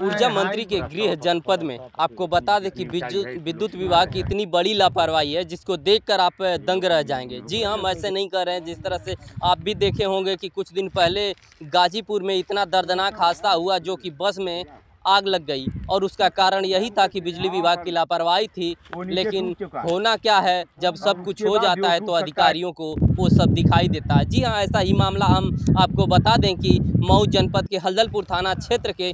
ऊर्जा हाँ, मंत्री के हाँ, गृह हाँ, जनपद में आपको बता दें कि विद्युत विभाग की इतनी बड़ी लापरवाही है जिसको देखकर आप दंग रह जाएंगे जी हम ऐसे नहीं कर रहे हैं जिस तरह से आप भी देखे होंगे कि कुछ दिन पहले गाजीपुर में इतना दर्दनाक हादसा हुआ जो कि बस में आग लग गई और उसका कारण यही था कि बिजली विभाग की लापरवाही थी लेकिन होना क्या है जब सब कुछ हो जाता है तो अधिकारियों को वो सब दिखाई देता है जी हाँ ऐसा ही मामला हम आपको बता दें कि मऊ जनपद के हलदलपुर थाना क्षेत्र के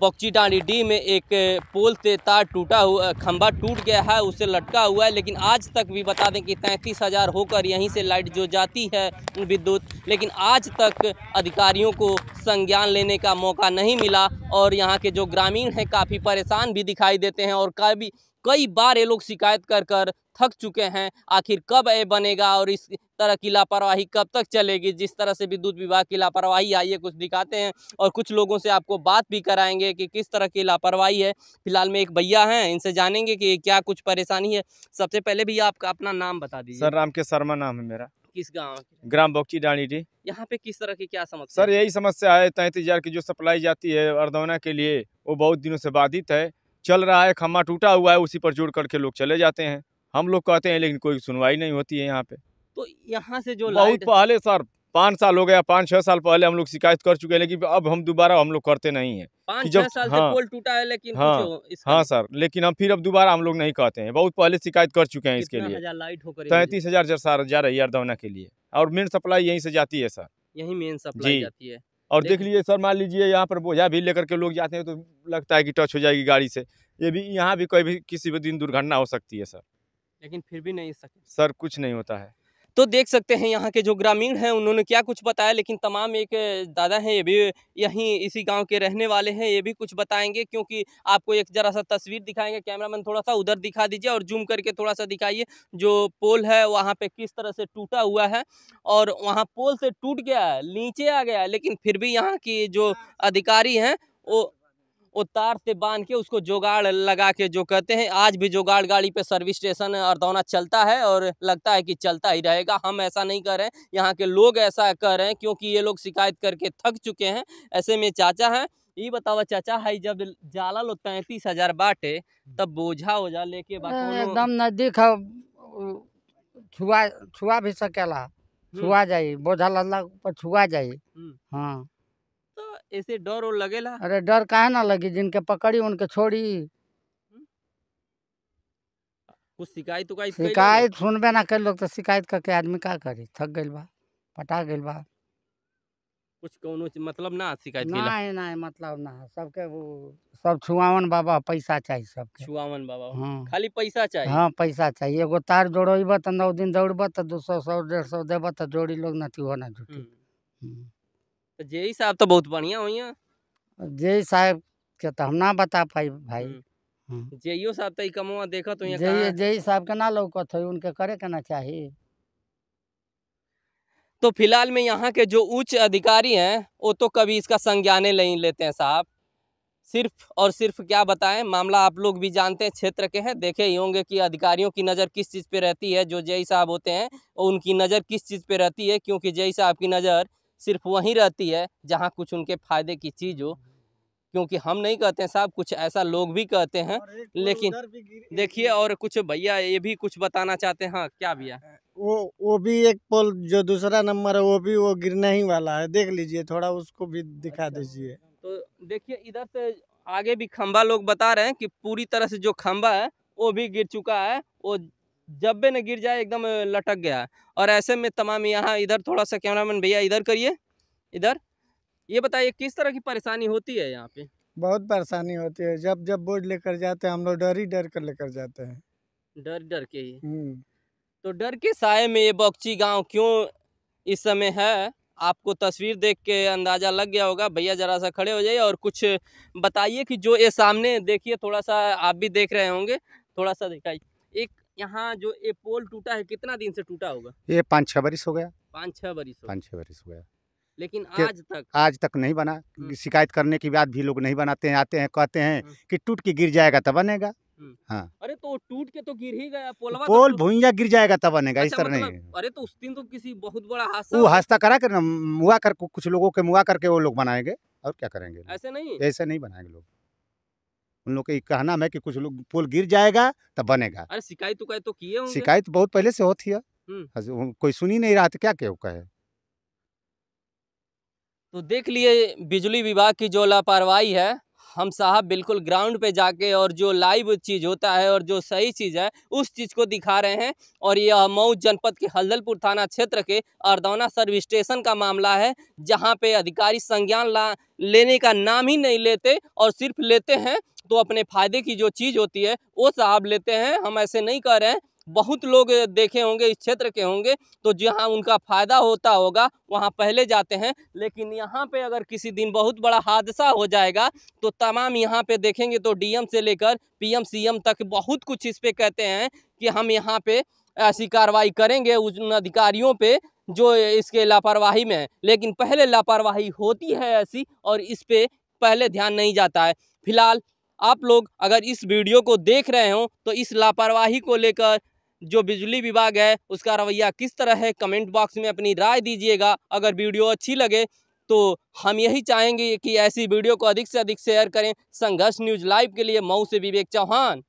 बक्ची डांडी डी में एक पोल से तार टूटा हुआ खंभा टूट गया है उससे लटका हुआ है लेकिन आज तक भी बता दें कि तैंतीस हज़ार होकर यहीं से लाइट जो जाती है विद्युत लेकिन आज तक अधिकारियों को संज्ञान लेने का मौका नहीं मिला और यहाँ के जो ग्रामीण हैं काफ़ी परेशान भी दिखाई देते हैं और कभी कई बार ये लोग शिकायत कर कर थक चुके हैं आखिर कब ये बनेगा और इस तरह की लापरवाही कब तक चलेगी जिस तरह से विद्युत विभाग की लापरवाही आई है कुछ दिखाते हैं और कुछ लोगों से आपको बात भी कराएंगे कि किस तरह की लापरवाही है फिलहाल में एक भैया हैं इनसे जानेंगे कि क्या कुछ परेशानी है सबसे पहले भी आपका अपना नाम बता दीजिए सर राम के शर्मा नाम है मेरा किस गाँव ग्राम बोक्ची डी यहाँ पे किस तरह की क्या समस्या सर यही समस्या है तैंतीस हजार की जो सप्लाई जाती है अर्दौना के लिए वो बहुत दिनों से बाधित है चल रहा है खम्मा टूटा हुआ है उसी पर जोड़ करके लोग चले जाते हैं हम लोग कहते हैं लेकिन कोई सुनवाई नहीं होती है यहाँ पे तो यहाँ से जो बहुत पहले सर पाँच साल हो गया पाँच छः साल पहले हम लोग शिकायत कर चुके हैं लेकिन अब हम दोबारा हम लोग करते नहीं है पाँच छः साल हाँ, से पोल टूटा है लेकिन हाँ हाँ सर लेकिन हम फिर अब दोबारा हम लोग नहीं कहते हैं बहुत पहले शिकायत कर चुके हैं इसके लिए तैतीस हजार सर जा रही है अरदौना के लिए और मेन सप्लाई यहीं से जाती है सर यही मेन सप्लाई जाती है और देख लीजिए सर मान लीजिए यहाँ पर बोझा भी लेकर के लोग जाते हैं तो लगता है कि टच हो जाएगी गाड़ी से ये भी यहाँ भी कोई भी किसी भी दिन दुर्घटना हो सकती है सर लेकिन फिर भी नहीं सके सर कुछ नहीं होता है तो देख सकते हैं यहाँ के जो ग्रामीण हैं उन्होंने क्या कुछ बताया लेकिन तमाम एक दादा हैं ये भी यहीं इसी गांव के रहने वाले हैं ये भी कुछ बताएंगे क्योंकि आपको एक ज़रा सा तस्वीर दिखाएंगे कैमरामैन थोड़ा सा उधर दिखा दीजिए और जूम करके थोड़ा सा दिखाइए जो पोल है वहाँ पे किस तरह से टूटा हुआ है और वहाँ पोल से टूट गया है नीचे आ गया है लेकिन फिर भी यहाँ की जो अधिकारी हैं वो वो तार से बांध के उसको जोगाड़ लगा के जो कहते हैं आज भी जोगाड़ गाड़ी पे सर्विस स्टेशन दौना चलता है और लगता है कि चलता ही रहेगा हम ऐसा नहीं कर रहे हैं यहाँ के लोग ऐसा कर रहे हैं क्योंकि ये लोग शिकायत करके थक चुके हैं ऐसे में चाचा हैं ये बतावा चाचा है जब जाला लो तैतीस हजार बाटे तब बोझा ओझा लेके एकदम नजदीक है छुआ छुआ भी सकेला हम्म। छुआ जाये बोझा लल्ला छुआ जाये हम्म। हाँ ऐसे डर और लगेला अरे डर काहे ना लगी जिनके पकड़ी उनके छोड़ी कुछ शिकायत उकायत शिकायत सुनबे ना कर लोग तो शिकायत करके आदमी का करी थक गइल बा पटा गइल बा कुछ कोनो मतलब ना शिकायत ना है ना है मतलब ना सबके वो सब छुआवन बाबा पैसा चाहिए सबके छुआवन बाबा हाँ खाली पैसा चाहिए हाँ पैसा चाहिए एगो तार जोड़ो तो नौ दिन दौड़ब तो दो सौ सौ डेढ़ सौ देव तो जोड़ी लोग ना तीहो ना जुटी तो जेई साहब तो बहुत बढ़िया हुई जेई साहब के तो हम ना बता पाई भाई हम्म। हम्म। जेईओ साहब तो कमवा देखो तो जेई जेई साहब के ना लौकत है उनके करे के ना चाहिए तो फिलहाल में यहाँ के जो उच्च अधिकारी हैं वो तो कभी इसका संज्ञाने नहीं लेते हैं साहब सिर्फ और सिर्फ क्या बताएं मामला आप लोग भी जानते हैं क्षेत्र के हैं देखे ही होंगे कि अधिकारियों की नज़र किस चीज़ पे रहती है जो जय साहब होते हैं उनकी नज़र किस चीज़ पे रहती है क्योंकि जय साहब की नज़र सिर्फ वहीं रहती है जहाँ कुछ उनके फ़ायदे की चीज़ हो क्योंकि हम नहीं कहते हैं साहब कुछ ऐसा लोग भी कहते हैं लेकिन देखिए और कुछ भैया ये भी कुछ बताना चाहते हैं हाँ क्या भैया वो वो भी एक पोल जो दूसरा नंबर है वो भी वो गिरने ही वाला है देख लीजिए थोड़ा उसको भी दिखा अच्छा। दीजिए तो देखिए इधर से आगे भी खम्बा लोग बता रहे हैं कि पूरी तरह से जो खम्बा है वो भी गिर चुका है वो जब भी ना गिर जाए एकदम लटक गया और ऐसे में तमाम यहाँ इधर थोड़ा सा कैमरामैन भैया इधर करिए इधर ये बताइए किस तरह की परेशानी होती है यहाँ पे बहुत परेशानी होती है जब जब बोर्ड लेकर जाते हैं हम लोग डर ही डर कर लेकर जाते हैं डर डर के ही हम्म। तो डर के साय में ये बक्ची गांव क्यों इस समय है आपको तस्वीर देख के अंदाज़ा लग गया होगा भैया ज़रा सा खड़े हो जाइए और कुछ बताइए कि जो ये सामने देखिए थोड़ा सा आप भी देख रहे होंगे थोड़ा सा दिखाइए एक यहाँ जो ये पोल टूटा है कितना दिन से टूटा होगा ये पाँच छह बरिस हो गया पाँच छह बरिस पाँच छह बरिस हो गया लेकिन आज तक आज तक नहीं बना हम्म। शिकायत करने के बाद भी लोग नहीं बनाते हैं आते हैं कहते हैं हम्म। कि टूट के गिर जाएगा तो बनेगा हम्म। हाँ अरे तो टूट के तो गिर ही गया पोलवा तो पोल तो भूंजा गिर जाएगा तब बनेगा अच्छा, इस तरह मतलब, नहीं अरे तो उस दिन तो किसी बहुत बड़ा हादसा वो हादसा करा कर ना मुआ कर कुछ लोगों के मुआ करके वो लोग बनाएंगे और क्या करेंगे ऐसे नहीं ऐसे नहीं बनाएंगे लोग उन लोग का ये कहना है कि कुछ लोग पुल गिर जाएगा तो बनेगा अरे शिकायत तो, तो किए होंगे शिकायत तो बहुत पहले से होती है हम्म। कोई सुन ही नहीं रहा था तो क्या क्यों कहे तो देख लिए बिजली विभाग की जो लापरवाही है हम साहब बिल्कुल ग्राउंड पे जाके और जो लाइव चीज़ होता है और जो सही चीज़ है उस चीज़ को दिखा रहे हैं और यह मऊ जनपद के हलदलपुर थाना क्षेत्र के अरदौना सर्व स्टेशन का मामला है जहाँ पे अधिकारी संज्ञान ला लेने का नाम ही नहीं लेते और सिर्फ लेते हैं तो अपने फ़ायदे की जो चीज़ होती है वो साहब लेते हैं हम ऐसे नहीं कह रहे हैं बहुत लोग देखे होंगे इस क्षेत्र के होंगे तो जहाँ उनका फ़ायदा होता होगा वहाँ पहले जाते हैं लेकिन यहाँ पे अगर किसी दिन बहुत बड़ा हादसा हो जाएगा तो तमाम यहाँ पे देखेंगे तो डीएम से लेकर पीएम सीएम तक बहुत कुछ इस पर कहते हैं कि हम यहाँ पर ऐसी कार्रवाई करेंगे उन अधिकारियों पे जो इसके लापरवाही में है लेकिन पहले लापरवाही होती है ऐसी और इस पर पहले ध्यान नहीं जाता है फिलहाल आप लोग अगर इस वीडियो को देख रहे हो तो इस लापरवाही को लेकर जो बिजली विभाग है उसका रवैया किस तरह है कमेंट बॉक्स में अपनी राय दीजिएगा अगर वीडियो अच्छी लगे तो हम यही चाहेंगे कि ऐसी वीडियो को अधिक से अधिक शेयर करें संघर्ष न्यूज़ लाइव के लिए मऊ से विवेक चौहान